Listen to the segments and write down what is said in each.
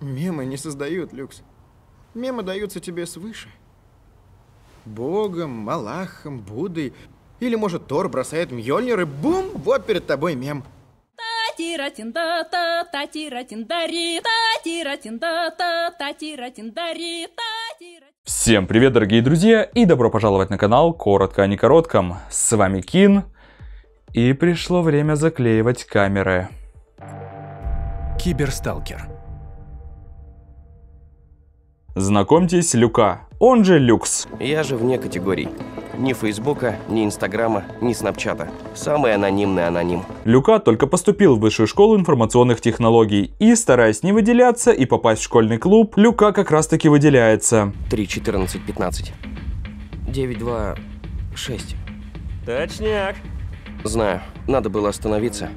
Мемы не создают, Люкс. Мемы даются тебе свыше. Богом, Малахом, Буддой. Или, может, Тор бросает Мьёльнир и бум, вот перед тобой мем. Всем привет, дорогие друзья, и добро пожаловать на канал Коротко не коротком. С вами Кин, и пришло время заклеивать камеры. Киберсталкер. Знакомьтесь, Люка, он же Люкс. Я же вне категорий. Ни Фейсбука, ни Инстаграма, ни Снапчата. Самый анонимный аноним. Люка только поступил в высшую школу информационных технологий. И, стараясь не выделяться и попасть в школьный клуб, Люка как раз таки выделяется. 3, 14, 15. 9, 2, 6. Точняк. Знаю, надо было остановиться.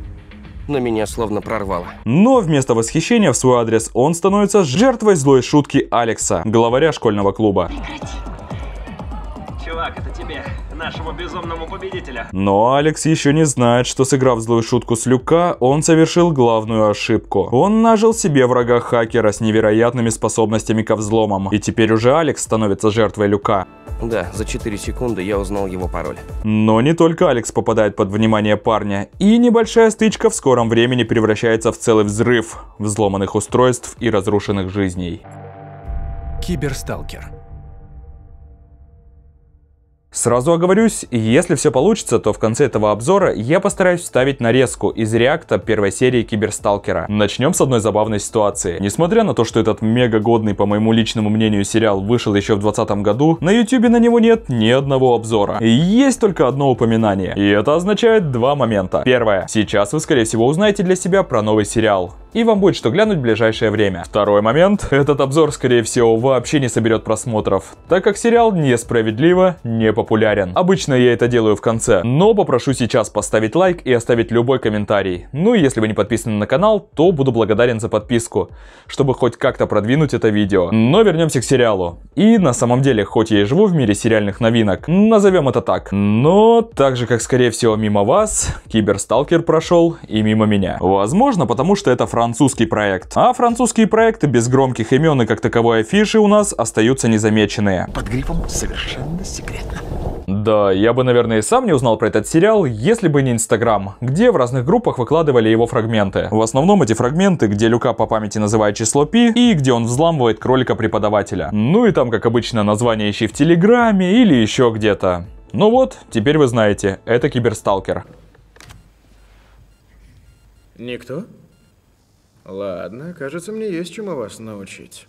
На меня словно прорвало. Но вместо восхищения в свой адрес он становится жертвой злой шутки Алекса, главаря школьного клуба. Прекрати. Как это тебе, нашему безумному победителю? Но Алекс еще не знает, что сыграв злую шутку с Люка, он совершил главную ошибку. Он нажил себе врага хакера с невероятными способностями ко взломам. И теперь уже Алекс становится жертвой Люка. Да, за 4 секунды я узнал его пароль. Но не только Алекс попадает под внимание парня, и небольшая стычка в скором времени превращается в целый взрыв взломанных устройств и разрушенных жизней. Киберсталкер. Сразу оговорюсь, если все получится, то в конце этого обзора я постараюсь вставить нарезку из реакта первой серии Киберсталкера. Начнем с одной забавной ситуации. Несмотря на то, что этот мега годный, по моему личному мнению, сериал вышел еще в 2020 году, на YouTube на него нет ни одного обзора. Есть только одно упоминание. И это означает два момента. Первое. Сейчас вы, скорее всего, узнаете для себя про новый сериал и вам будет что глянуть в ближайшее время. Второй момент. Этот обзор, скорее всего, вообще не соберет просмотров, так как сериал несправедливо не популярен популярен. Обычно я это делаю в конце, но попрошу сейчас поставить лайк и оставить любой комментарий. Ну и если вы не подписаны на канал, то буду благодарен за подписку, чтобы хоть как-то продвинуть это видео. Но вернемся к сериалу. И на самом деле, хоть я и живу в мире сериальных новинок, назовем это так, но так же, как скорее всего мимо вас, Киберсталкер прошел и мимо меня. Возможно, потому что это французский проект. А французские проекты без громких имен и как таковой афиши у нас остаются незамеченные. Под грифом «Совершенно секретно». Да, я бы, наверное, и сам не узнал про этот сериал, если бы не Инстаграм, где в разных группах выкладывали его фрагменты. В основном эти фрагменты, где Люка по памяти называет число Пи, и где он взламывает кролика-преподавателя. Ну и там, как обычно, название ищи в Телеграме или еще где-то. Ну вот, теперь вы знаете, это киберсталкер. Никто? Ладно, кажется, мне есть чему вас научить.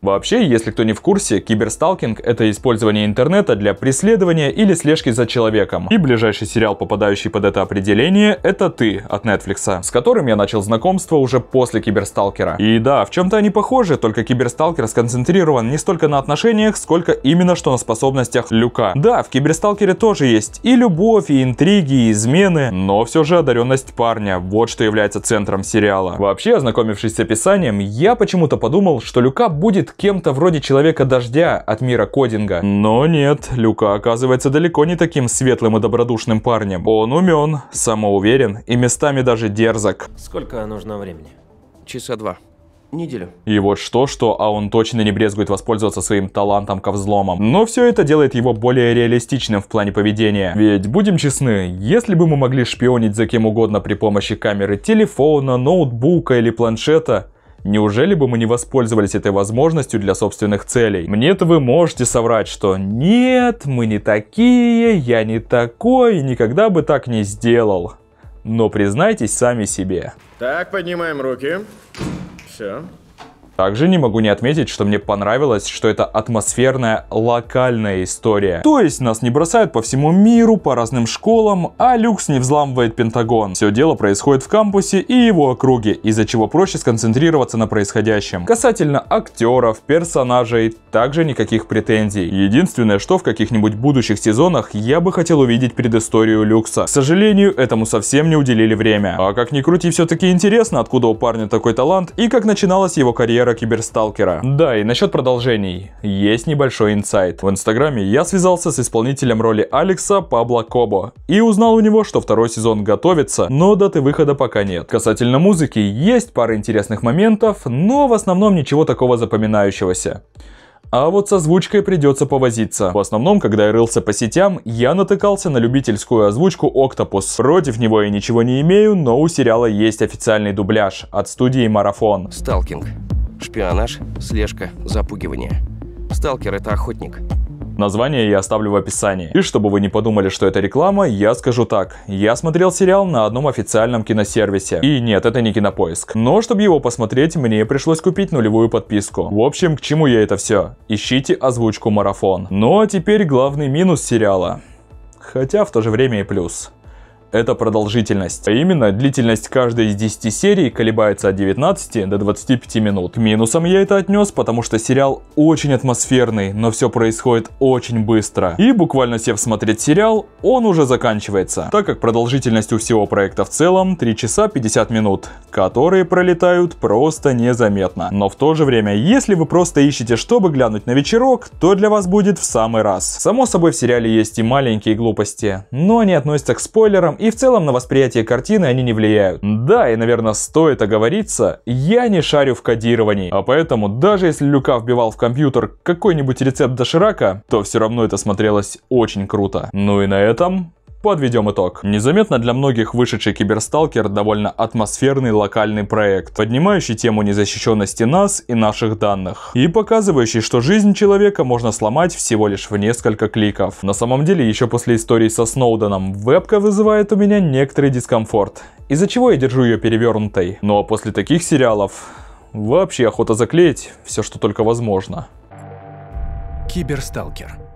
Вообще, если кто не в курсе, киберсталкинг — это использование интернета для преследования или слежки за человеком. И ближайший сериал, попадающий под это определение, это «Ты» от Netflix, с которым я начал знакомство уже после киберсталкера. И да, в чем-то они похожи, только киберсталкер сконцентрирован не столько на отношениях, сколько именно что на способностях Люка. Да, в киберсталкере тоже есть и любовь, и интриги, и измены, но все же одаренность парня — вот что является центром сериала. Вообще, ознакомившись с описанием, я почему-то подумал, что Люка будет выглядит кем-то вроде человека дождя от мира кодинга. Но нет, Люка оказывается далеко не таким светлым и добродушным парнем. Он умен, самоуверен и местами даже дерзок. Сколько нужно времени? Часа два. Неделю. И вот что-что, а он точно не брезгует воспользоваться своим талантом ко взломам. Но все это делает его более реалистичным в плане поведения. Ведь, будем честны, если бы мы могли шпионить за кем угодно при помощи камеры телефона, ноутбука или планшета, Неужели бы мы не воспользовались этой возможностью для собственных целей? Мне-то вы можете соврать, что нет, мы не такие, я не такой, никогда бы так не сделал. Но признайтесь сами себе. Так, поднимаем руки. Все. Также не могу не отметить, что мне понравилось, что это атмосферная локальная история. То есть нас не бросают по всему миру, по разным школам, а Люкс не взламывает Пентагон. Все дело происходит в кампусе и его округе, из-за чего проще сконцентрироваться на происходящем. Касательно актеров, персонажей, также никаких претензий. Единственное, что в каких-нибудь будущих сезонах я бы хотел увидеть предысторию Люкса. К сожалению, этому совсем не уделили время. А как ни крути, все-таки интересно, откуда у парня такой талант и как начиналась его карьера карьера киберсталкера. Да, и насчет продолжений. Есть небольшой инсайт. В инстаграме я связался с исполнителем роли Алекса Пабло Кобо и узнал у него, что второй сезон готовится, но даты выхода пока нет. Касательно музыки, есть пара интересных моментов, но в основном ничего такого запоминающегося. А вот со озвучкой придется повозиться. В основном, когда я рылся по сетям, я натыкался на любительскую озвучку «Октопус». Против него я ничего не имею, но у сериала есть официальный дубляж от студии «Марафон». Сталкинг. Шпионаж, слежка, запугивание. Сталкер – это охотник. Название я оставлю в описании. И чтобы вы не подумали, что это реклама, я скажу так. Я смотрел сериал на одном официальном киносервисе. И нет, это не кинопоиск. Но чтобы его посмотреть, мне пришлось купить нулевую подписку. В общем, к чему я это все? Ищите озвучку марафон. Ну а теперь главный минус сериала. Хотя в то же время и плюс. — это продолжительность. А именно, длительность каждой из 10 серий колебается от 19 до 25 минут. Минусом я это отнес, потому что сериал очень атмосферный, но все происходит очень быстро. И буквально сев смотреть сериал, он уже заканчивается, так как продолжительность у всего проекта в целом 3 часа 50 минут, которые пролетают просто незаметно. Но в то же время, если вы просто ищете, чтобы глянуть на вечерок, то для вас будет в самый раз. Само собой, в сериале есть и маленькие глупости, но они относятся к спойлерам и в целом на восприятие картины они не влияют. Да, и, наверное, стоит оговориться, я не шарю в кодировании, а поэтому даже если Люка вбивал в компьютер какой-нибудь рецепт доширака, то все равно это смотрелось очень круто. Ну и на этом Подведем итог. Незаметно для многих вышедший Киберсталкер довольно атмосферный локальный проект, поднимающий тему незащищенности нас и наших данных, и показывающий, что жизнь человека можно сломать всего лишь в несколько кликов. На самом деле, еще после истории со Сноуденом, вебка вызывает у меня некоторый дискомфорт, из-за чего я держу ее перевернутой. Но ну а после таких сериалов вообще охота заклеить все, что только возможно. Киберсталкер.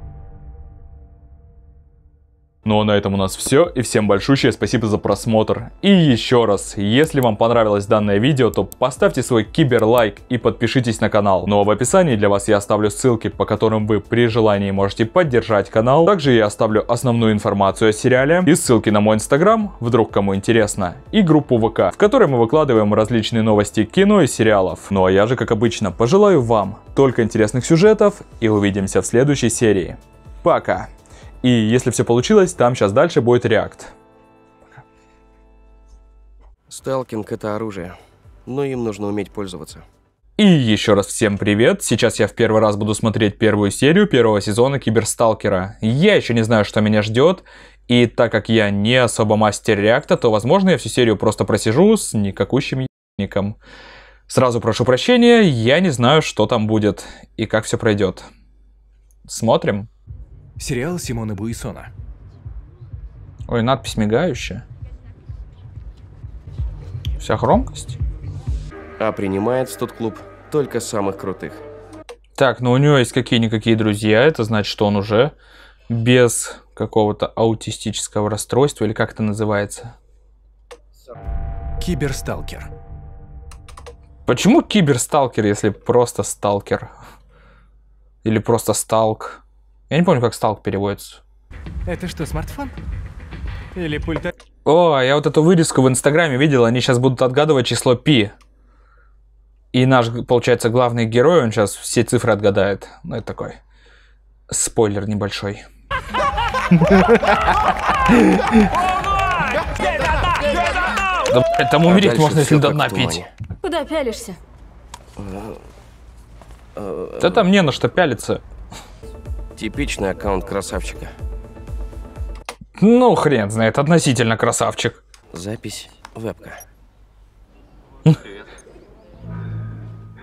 Ну а на этом у нас все, и всем большущее спасибо за просмотр. И еще раз, если вам понравилось данное видео, то поставьте свой киберлайк и подпишитесь на канал. Ну а в описании для вас я оставлю ссылки, по которым вы при желании можете поддержать канал. Также я оставлю основную информацию о сериале и ссылки на мой инстаграм, вдруг кому интересно, и группу ВК, в которой мы выкладываем различные новости кино и сериалов. Ну а я же, как обычно, пожелаю вам только интересных сюжетов и увидимся в следующей серии. Пока! И если все получилось, там сейчас дальше будет реакт. Сталкинг — это оружие, но им нужно уметь пользоваться. И еще раз всем привет, сейчас я в первый раз буду смотреть первую серию первого сезона Киберсталкера. Я еще не знаю, что меня ждет, и так как я не особо мастер реакта, то возможно я всю серию просто просижу с никакущим ебаником. Сразу прошу прощения, я не знаю, что там будет и как все пройдет. Смотрим. Сериал Симона Буйсона. Ой, надпись мигающая. Вся громкость. А принимает в тот клуб только самых крутых. Так, ну у него есть какие-никакие друзья, это значит, что он уже без какого-то аутистического расстройства, или как это называется? Киберсталкер. Почему киберсталкер, если просто сталкер? Или просто сталк? Я не помню, как сталк переводится. Это что, смартфон? Или пульта? О, я вот эту вырезку в Инстаграме видел, они сейчас будут отгадывать число пи. И наш, получается, главный герой, он сейчас все цифры отгадает. Ну, это такой спойлер небольшой. Да, там а умереть можно, если до дна пить. Куда пялишься? Да там не на что пялиться. Типичный аккаунт красавчика. Ну, хрен знает, относительно красавчик. Запись вебка. Привет.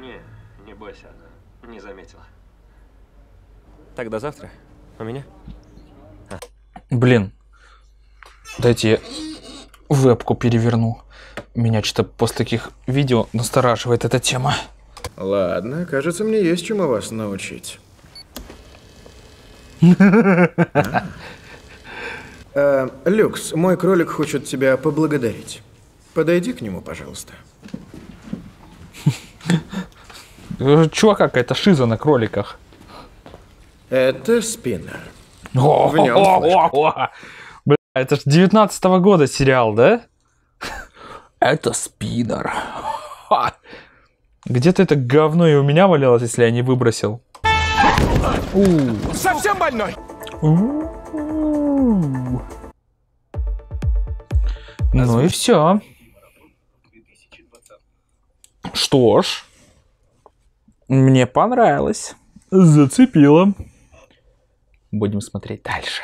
Не, не бойся, не заметила. Тогда завтра. У меня? А. Блин. Дайте вебку переверну. Меня что-то после таких видео настораживает эта тема. Ладно, кажется, мне есть чему вас научить. А? Э, Люкс, мой кролик хочет тебя поблагодарить. Подойди к нему, пожалуйста. Э, Чего как, это шиза на кроликах. Это спина. О, о, о, о, Бля, это ж 19 -го года сериал, да? Это спиннер. Где-то это говно и у меня валялось, если я не выбросил. У. Совсем больной. Ну и все. Что ж, мне понравилось. Зацепило. Будем смотреть дальше.